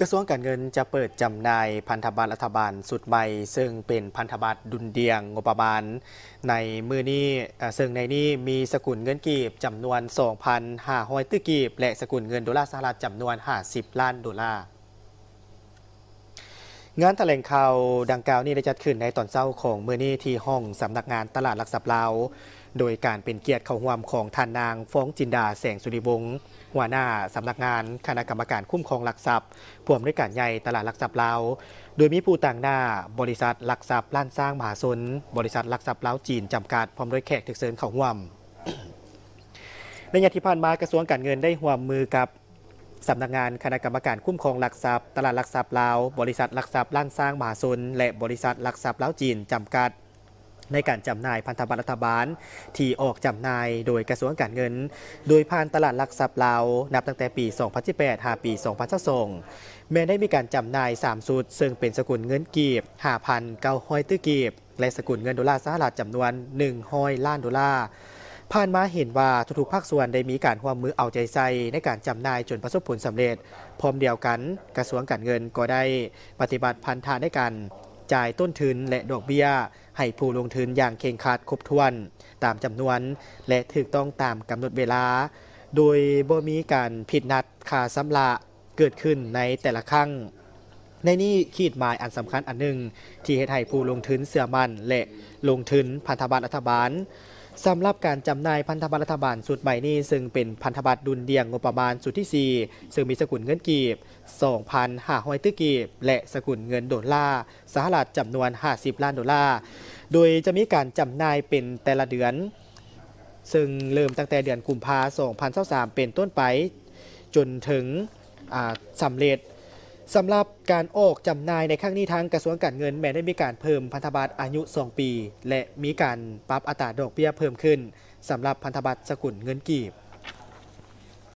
กระทรวงการเงินจะเปิดจำหน่ายพันธบัตรรัฐบาลสุดใหม่ ซึ่งเป็นพันธบัตรดุลเดียง งบประมาณในมือนี้ซึ่งในนี้มีสกุลเงินกีบจำนวน2,500ตื้อกีบ และสกุลเงินดอลลาร์สหรัฐจำนวน 50 ล้านดอลลาร์งานแถลงข่าวดังกล่าวนี้ได้จัดขึ้นในตอนเช้าของเมื่อนี้ที่ห้องสำนักงานตลาดหลักทรัพย์ลาวโดยการเป็นเกียรติเข้าร่วมของท่านนางฟ้องจินดาแสงสุริวงศ์หัวหน้าสำนักงานคณะกรรมการคุ้มครองหลักทรัพย์ผู้อำนวยการใหญ่ตลาดหลักทรัพย์ลาวโดยมีผู้ต่างหน้า บริษัทหลักทรัพย์ล้านสร้างมหาชนบริษัทหลักทรัพย์ลาวจีนจำกัดพร้อมด้วยแขกถึกเซินเข้าร่วมในยตที่ผ่านมากระทรวงการเงินได้ร่วมมือกับ สำนักงานคณะกรรมการคุ้มครองหลักทรัพย์ ตลาดหลักทรัพย์ลาวบริษัทหลักทรัพย์ล้านสร้างมหาชนและบริษัทหลักทรัพย์ลาวจีนจำกัดในการจำหน่ายพันธบัตรรัฐบาลที่ออกจำหน่ายโดยกระทรวงการเงิน โดยผ่านตลาดหลักทรัพย์ลาว นับตั้งแต่ปี 2018หาปี 2022แม้ได้มีการจำหน่าย3สูตรซึ่งเป็นสกุลเงินกีบ5,900ตื้อกีบและสกุลเงินดอลลาร์สหรัฐจำนวน 100 ล้านดอลลาร์ ผ่านมาเห็นว่าทุกๆภาคส่วนได้มีการหัวมมือเอาใจใส่ในการจำหน่ายจนประสบผลสำเร็จ พร้อมเดียวกัน กระทรวงการเงินก็ได้ ปฏิบัติพันธะในการจ่ายต้นทุนและดอกเบี้ย ให้ผู้ลงทุนอย่างเข่งขัดครบถ้วนตามจำนวนและถูกต้องตามกำหนดเวลา โดยบ่มีการผิดนัดค่า้ำละเกิดขึ้นในแต่ละครั้งในนี้ขีดหมายอันสำคัญอันหนึ่ง ที่เหตุให้ผู้ลงทุนเสื่อมันและลงทุนพันธบัตรรัฐบาลสำหรับการจำหน่ายพันธบัตรรัฐบาลสุดใหม่นี้ซึ่งเป็นพันธบัตรดุลเดียงงบประมาณสุดที่ 4 ซึ่งมีสกุลเงินกีบ 2,500ตื้กีบ และสกุลเงินดอลลาร์สหรัฐจำนวน 50 ล้านดอลลาร์โดยจะมีการจำหน่ายเป็นแต่ละเดือน ซึ่งเริ่มตั้งแต่เดือนกุมภาพันธ์2023เป็นต้นไป จนถึงสำเร็จสำหรับการออกจำหน่ายในครั้งนี้ทางกระทรวงการเงินแม้ได้มีการเพิ่มพันธบัตรอายุ 2 ปี และมีการปรับอัตราดอกเบี้ยเพิ่มขึ้นสำหรับพันธบัตรสกุลเงินกีบ